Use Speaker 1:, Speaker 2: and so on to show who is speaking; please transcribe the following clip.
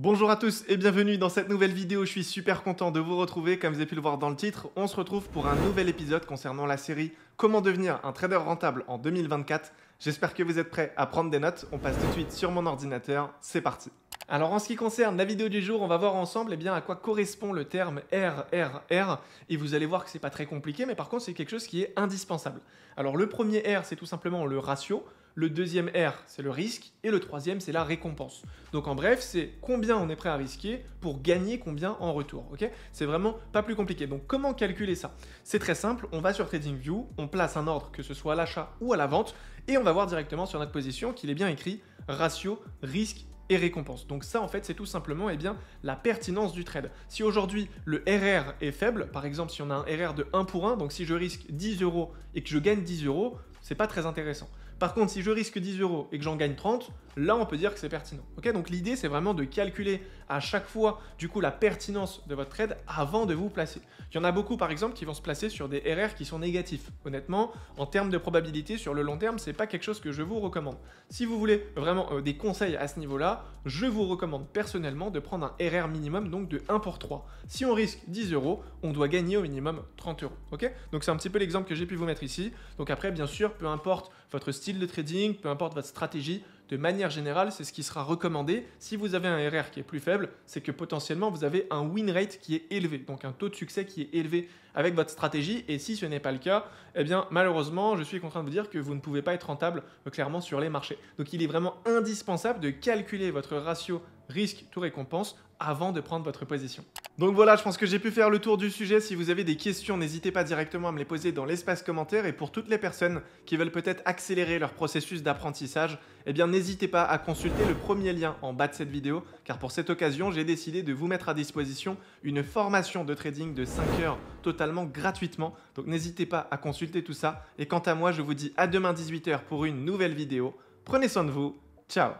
Speaker 1: Bonjour à tous et bienvenue dans cette nouvelle vidéo, je suis super content de vous retrouver, comme vous avez pu le voir dans le titre, on se retrouve pour un nouvel épisode concernant la série Comment devenir un trader rentable en 2024. J'espère que vous êtes prêts à prendre des notes, on passe tout de suite sur mon ordinateur, c'est parti alors en ce qui concerne la vidéo du jour, on va voir ensemble eh bien, à quoi correspond le terme RRR et vous allez voir que c'est pas très compliqué mais par contre c'est quelque chose qui est indispensable. Alors le premier R c'est tout simplement le ratio, le deuxième R, c'est le risque. Et le troisième, c'est la récompense. Donc en bref, c'est combien on est prêt à risquer pour gagner combien en retour. Ok C'est vraiment pas plus compliqué. Donc comment calculer ça C'est très simple. On va sur TradingView, on place un ordre, que ce soit à l'achat ou à la vente, et on va voir directement sur notre position qu'il est bien écrit ratio risque et récompense. Donc ça en fait c'est tout simplement eh bien, la pertinence du trade. Si aujourd'hui le RR est faible, par exemple si on a un RR de 1 pour 1, donc si je risque 10 euros et que je gagne 10 euros, c'est pas très intéressant. Par contre, si je risque 10 euros et que j'en gagne 30, là on peut dire que c'est pertinent. Donc l'idée c'est vraiment de calculer à chaque fois du coup la pertinence de votre trade avant de vous placer. Il y en a beaucoup par exemple qui vont se placer sur des RR qui sont négatifs. Honnêtement, en termes de probabilité sur le long terme, ce n'est pas quelque chose que je vous recommande. Si vous voulez vraiment euh, des conseils à ce niveau-là, je vous recommande personnellement de prendre un RR minimum donc de 1 pour 3. Si on risque 10 euros, on doit gagner au minimum 30 euros. Ok Donc c'est un petit peu l'exemple que j'ai pu vous mettre ici. Donc après, bien sûr, peu importe votre style de trading, peu importe votre stratégie, de manière générale, c'est ce qui sera recommandé. Si vous avez un RR qui est plus faible, c'est que potentiellement vous avez un win rate qui est élevé, donc un taux de succès qui est élevé avec votre stratégie. Et si ce n'est pas le cas, eh bien malheureusement, je suis contraint de vous dire que vous ne pouvez pas être rentable euh, clairement sur les marchés. Donc il est vraiment indispensable de calculer votre ratio risque-tout récompense avant de prendre votre position. Donc voilà, je pense que j'ai pu faire le tour du sujet. Si vous avez des questions, n'hésitez pas directement à me les poser dans l'espace commentaire. Et pour toutes les personnes qui veulent peut-être accélérer leur processus d'apprentissage, eh bien n'hésitez pas à consulter le premier lien en bas de cette vidéo, car pour cette occasion, j'ai décidé de vous mettre à disposition une formation de trading de 5 heures totalement gratuitement. Donc n'hésitez pas à consulter tout ça. Et quant à moi, je vous dis à demain 18h pour une nouvelle vidéo. Prenez soin de vous. Ciao